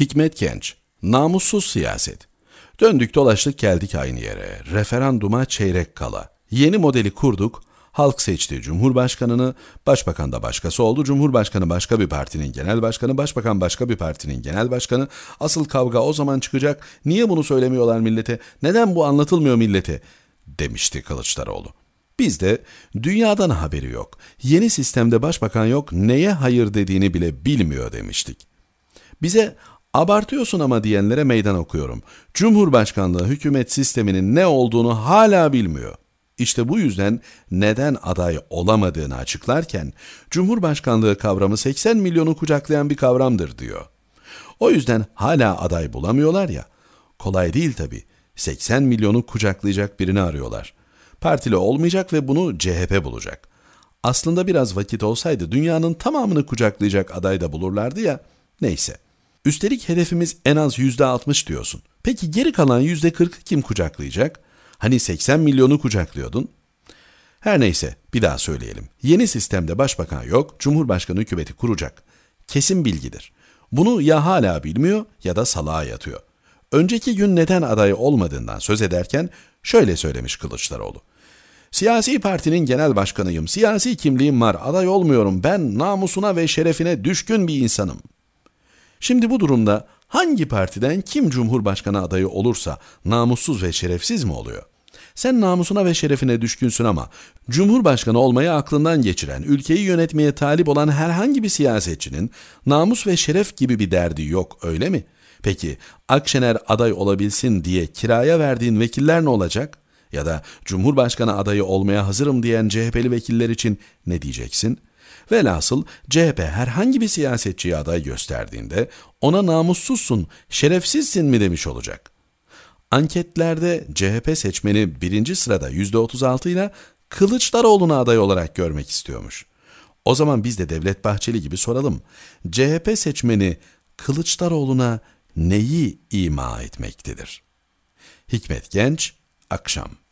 Hikmet Genç, namussuz siyaset. Döndük dolaştık geldik aynı yere. Referanduma çeyrek kala. Yeni modeli kurduk. Halk seçti Cumhurbaşkanını, Başbakan da başkası oldu. Cumhurbaşkanı başka bir partinin genel başkanı, Başbakan başka bir partinin genel başkanı. Asıl kavga o zaman çıkacak. Niye bunu söylemiyorlar millete? Neden bu anlatılmıyor millete? demişti Kılıçdaroğlu. Bizde dünyadan haberi yok. Yeni sistemde başbakan yok, neye hayır dediğini bile bilmiyor demiştik. Bize Abartıyorsun ama diyenlere meydan okuyorum. Cumhurbaşkanlığı hükümet sisteminin ne olduğunu hala bilmiyor. İşte bu yüzden neden aday olamadığını açıklarken Cumhurbaşkanlığı kavramı 80 milyonu kucaklayan bir kavramdır diyor. O yüzden hala aday bulamıyorlar ya. Kolay değil tabii. 80 milyonu kucaklayacak birini arıyorlar. Partili olmayacak ve bunu CHP bulacak. Aslında biraz vakit olsaydı dünyanın tamamını kucaklayacak aday da bulurlardı ya. Neyse. Üstelik hedefimiz en az %60 diyorsun. Peki geri kalan %40'ı kim kucaklayacak? Hani 80 milyonu kucaklıyordun? Her neyse bir daha söyleyelim. Yeni sistemde başbakan yok, cumhurbaşkanı hükümeti kuracak. Kesin bilgidir. Bunu ya hala bilmiyor ya da salağa yatıyor. Önceki gün neden aday olmadığından söz ederken şöyle söylemiş Kılıçdaroğlu. Siyasi partinin genel başkanıyım, siyasi kimliğim var, aday olmuyorum, ben namusuna ve şerefine düşkün bir insanım.'' Şimdi bu durumda hangi partiden kim cumhurbaşkanı adayı olursa namussuz ve şerefsiz mi oluyor? Sen namusuna ve şerefine düşkünsün ama Cumhurbaşkanı olmayı aklından geçiren, ülkeyi yönetmeye talip olan herhangi bir siyasetçinin namus ve şeref gibi bir derdi yok öyle mi? Peki Akşener aday olabilsin diye kiraya verdiğin vekiller ne olacak? Ya da Cumhurbaşkanı adayı olmaya hazırım diyen CHP'li vekiller için ne diyeceksin? Velhasıl CHP herhangi bir siyasetçiye aday gösterdiğinde ona namussuzsun, şerefsizsin mi demiş olacak. Anketlerde CHP seçmeni birinci sırada %36 ile Kılıçdaroğlu'nu aday olarak görmek istiyormuş. O zaman biz de Devlet Bahçeli gibi soralım. CHP seçmeni Kılıçdaroğlu'na neyi ima etmektedir? Hikmet Genç, Akşam